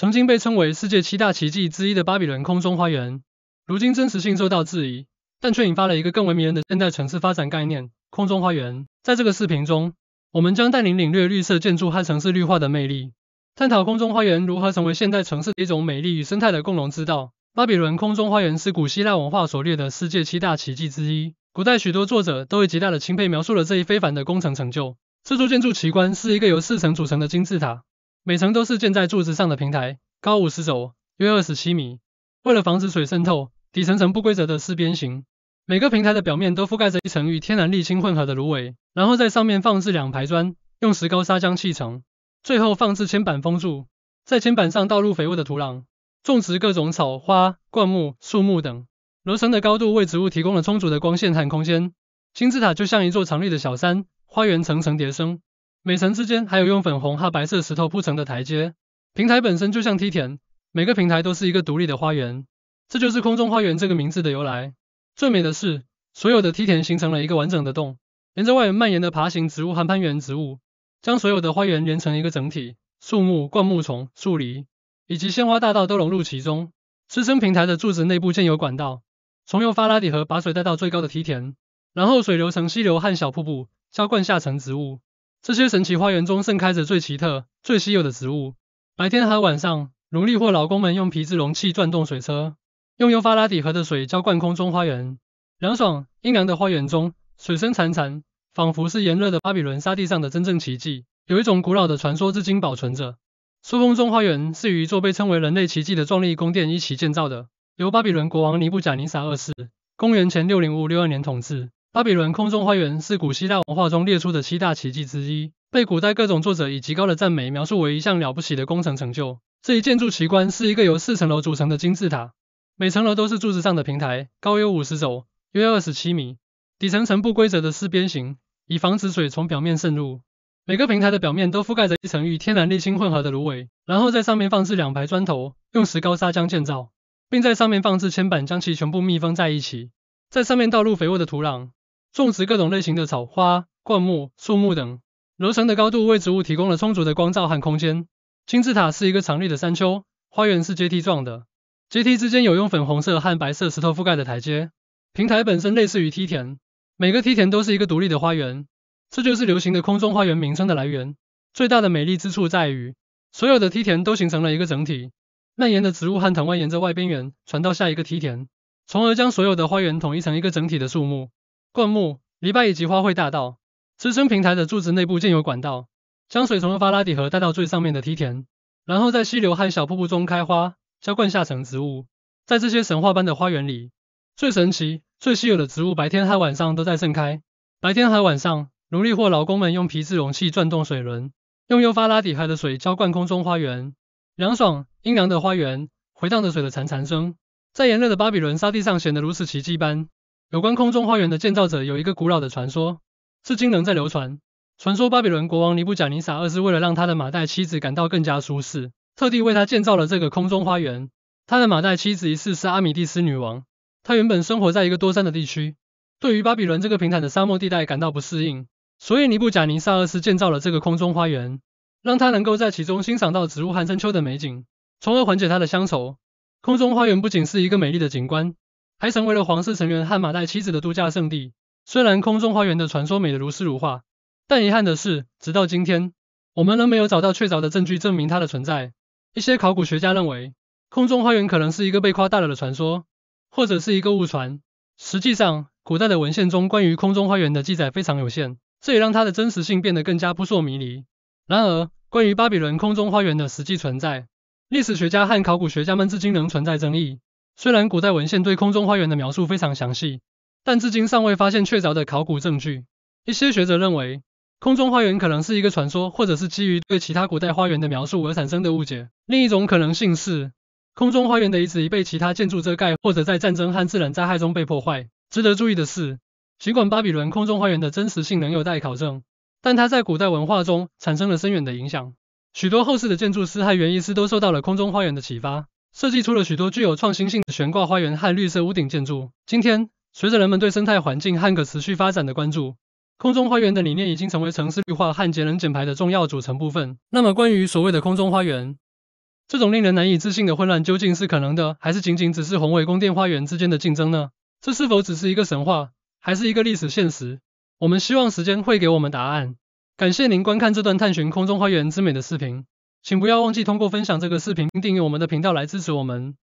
曾经被称为世界七大奇迹之一的巴比伦空中花园，如今真实性受到质疑，但却引发了一个更为迷人的现代城市发展概念——空中花园。在这个视频中，我们将带领您领略绿色建筑和城市绿化的魅力，探讨空中花园如何成为现代城市一种美丽与生态的共融之道。巴比伦空中花园是古希腊文化所列的世界七大奇迹之一，古代许多作者都以极大的钦佩描述了这一非凡的工程成就。这座建筑奇观是一个由四层组成的金字塔。每层都是建在柱子上的平台，高五十走，约二十七米。为了防止水渗透，底层呈不规则的四边形。每个平台的表面都覆盖着一层与天然沥青混合的芦苇，然后在上面放置两排砖，用石膏砂浆砌成，最后放置铅板封住。在铅板上倒入肥沃的土壤，种植各种草花、灌木、树木等。楼层的高度为植物提供了充足的光线和空间。金字塔就像一座藏绿的小山，花园层层叠生。每层之间还有用粉红和白色石头铺成的台阶，平台本身就像梯田，每个平台都是一个独立的花园，这就是空中花园这个名字的由来。最美的是，所有的梯田形成了一个完整的洞，沿着外缘蔓延的爬行植物和攀援植物，将所有的花园连成一个整体，树木、灌木丛、树篱以及鲜花大道都融入其中。支撑平台的柱子内部建有管道，从由发拉底河把水带到最高的梯田，然后水流成溪流和小瀑布，浇灌下层植物。这些神奇花园中盛开着最奇特、最稀有的植物。白天和晚上，奴隶或劳工们用皮质容器转动水车，用尤发拉底河的水浇灌空中花园。凉爽、阴凉的花园中，水声潺潺，仿佛是炎热的巴比伦沙地上的真正奇迹。有一种古老的传说至今保存着，苏空中花园是与一座被称为人类奇迹的壮丽宫殿一起建造的，由巴比伦国王尼布甲尼撒二世（公元前6 0 5 6二年）统治。巴比伦空中花园是古希腊文化中列出的七大奇迹之一，被古代各种作者以极高的赞美描述为一项了不起的工程成就。这一建筑奇观是一个由四层楼组成的金字塔，每层楼都是柱子上的平台，高约五十肘，约二十七米。底层呈不规则的四边形，以防止水从表面渗入。每个平台的表面都覆盖着一层与天然沥青混合的芦苇，然后在上面放置两排砖头，用石膏砂浆建造，并在上面放置铅板，将其全部密封在一起。在上面倒入肥沃的土壤。种植各种类型的草花、灌木、树木等。楼层的高度为植物提供了充足的光照和空间。金字塔是一个长绿的山丘，花园是阶梯状的，阶梯之间有用粉红色和白色石头覆盖的台阶。平台本身类似于梯田，每个梯田都是一个独立的花园。这就是流行的空中花园名称的来源。最大的美丽之处在于，所有的梯田都形成了一个整体，蔓延的植物和藤蔓沿着外边缘传到下一个梯田，从而将所有的花园统一成一个整体的树木。灌木、篱笆以及花卉大道，支撑平台的柱子内部建有管道，将水从幼发拉底河带到最上面的梯田，然后在溪流和小瀑布中开花，浇灌下层植物。在这些神话般的花园里，最神奇、最稀有的植物白天和晚上都在盛开。白天和晚上，奴隶或劳工们用皮质容器转动水轮，用幼发拉底河的水浇灌空中花园。凉爽、阴凉的花园，回荡着水的潺潺声，在炎热的巴比伦沙地上显得如此奇迹般。有关空中花园的建造者有一个古老的传说，至今仍在流传。传说巴比伦国王尼布贾尼撒二世为了让他的马代妻子感到更加舒适，特地为他建造了这个空中花园。他的马代妻子一世是阿米蒂斯女王，她原本生活在一个多山的地区，对于巴比伦这个平坦的沙漠地带感到不适应，所以尼布贾尼撒二世建造了这个空中花园，让他能够在其中欣赏到植物和山丘的美景，从而缓解他的乡愁。空中花园不仅是一个美丽的景观。还成为了皇室成员和马代妻子的度假胜地。虽然空中花园的传说美得如诗如画，但遗憾的是，直到今天，我们仍没有找到确凿的证据证明它的存在。一些考古学家认为，空中花园可能是一个被夸大了的传说，或者是一个误传。实际上，古代的文献中关于空中花园的记载非常有限，这也让它的真实性变得更加扑朔迷离。然而，关于巴比伦空中花园的实际存在，历史学家和考古学家们至今仍存在争议。虽然古代文献对空中花园的描述非常详细，但至今尚未发现确凿的考古证据。一些学者认为，空中花园可能是一个传说，或者是基于对其他古代花园的描述而产生的误解。另一种可能性是，空中花园的遗址已被其他建筑遮盖，或者在战争和自然灾害中被破坏。值得注意的是，尽管巴比伦空中花园的真实性仍有待考证，但它在古代文化中产生了深远的影响。许多后世的建筑师和园艺师都受到了空中花园的启发。设计出了许多具有创新性的悬挂花园和绿色屋顶建筑。今天，随着人们对生态环境和可持续发展的关注，空中花园的理念已经成为城市绿化和节能减排的重要组成部分。那么，关于所谓的空中花园，这种令人难以置信的混乱究竟是可能的，还是仅仅只是宏伟宫殿花园之间的竞争呢？这是否只是一个神话，还是一个历史现实？我们希望时间会给我们答案。感谢您观看这段探寻空中花园之美的视频。请不要忘记通过分享这个视频、订阅我们的频道来支持我们。